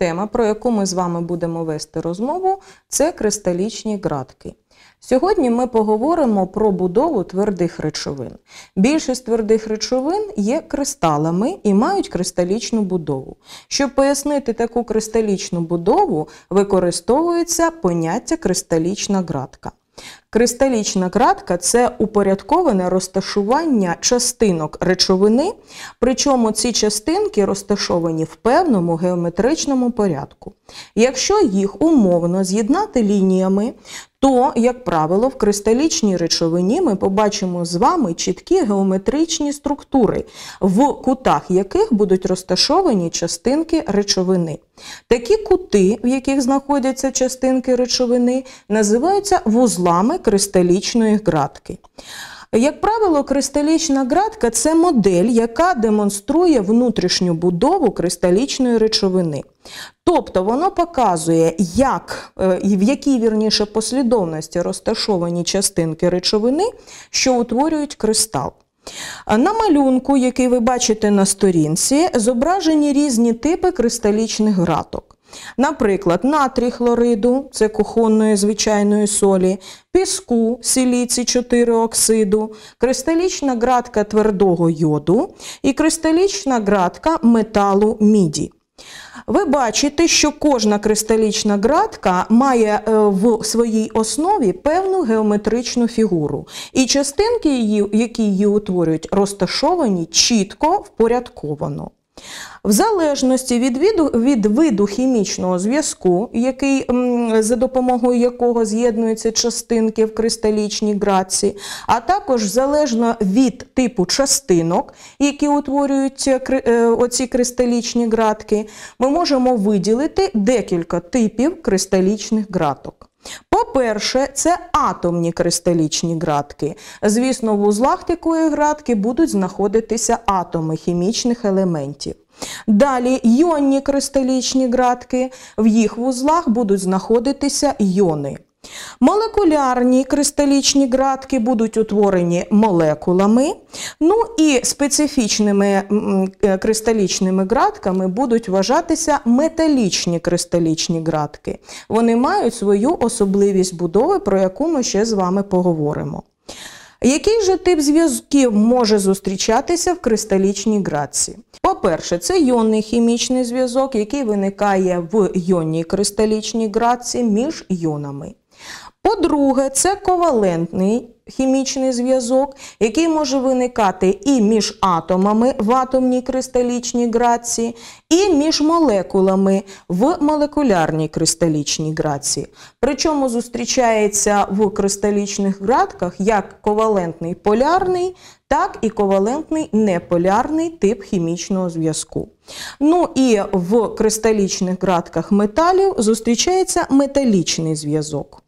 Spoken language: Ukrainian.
Тема, про яку ми з вами будемо вести розмову, це кристалічні ґратки. Сьогодні ми поговоримо про будову твердих речовин. Більшість твердих речовин є кристалами і мають кристалічну будову. Щоб пояснити таку кристалічну будову, використовується поняття кристалічна ґратка. Кристалічна кратка це упорядковане розташування частинок речовини, причому ці частинки розташовані в певному геометричному порядку. Якщо їх умовно з'єднати лініями, то, як правило, в кристалічній речовині ми побачимо з вами чіткі геометричні структури, в кутах яких будуть розташовані частинки речовини. Такі кути, в яких знаходяться частинки речовини, називаються вузлами кристалічної градки. Як правило, кристалічна градка це модель, яка демонструє внутрішню будову кристалічної речовини. Тобто воно показує, як е, і в якій вірніше послідовності розташовані частинки речовини, що утворюють кристал. На малюнку, який ви бачите на сторінці, зображені різні типи кристалічних граток. Наприклад, натрій хлориду це кухонної звичайної солі, піску сіліці 4 оксиду, кристалічна градка твердого йоду і кристалічна градка металу міді. Ви бачите, що кожна кристалічна градка має е, в своїй основі певну геометричну фігуру, і частинки, які її утворюють, розташовані чітко впорядковано. В залежності від віду, від виду хімічного зв'язку, який, за допомогою якого з'єднуються частинки в кристалічній граці, а також залежно від типу частинок, які утворюють е, оці кристалічні гратки, ми можемо виділити декілька типів кристалічних граток. По-перше, це атомні кристалічні градки. Звісно, в узлах такої градки будуть знаходитися атоми хімічних елементів. Далі йонні кристалічні градки, в їх вузлах будуть знаходитися йони. Молекулярні кристалічні ґратки будуть утворені молекулами, ну і специфічними е, кристалічними ґратками будуть вважатися металічні кристалічні ґратки. Вони мають свою особливість будови, про яку ми ще з вами поговоримо. Який же тип зв'язків може зустрічатися в кристалічній градці? По-перше, це йонний хімічний зв'язок, який виникає в йонній кристалічній градці між йонами. По-друге, це ковалентний хімічний зв'язок, який може виникати і між атомами в атомній кристалічній грації, і між молекулами в молекулярній кристалічній грації. Причому зустрічається в кристалічних градках як ковалентний полярний, так і ковалентний неполярний тип хімічного зв'язку. Ну і в кристалічних градках металів зустрічається металічний зв'язок.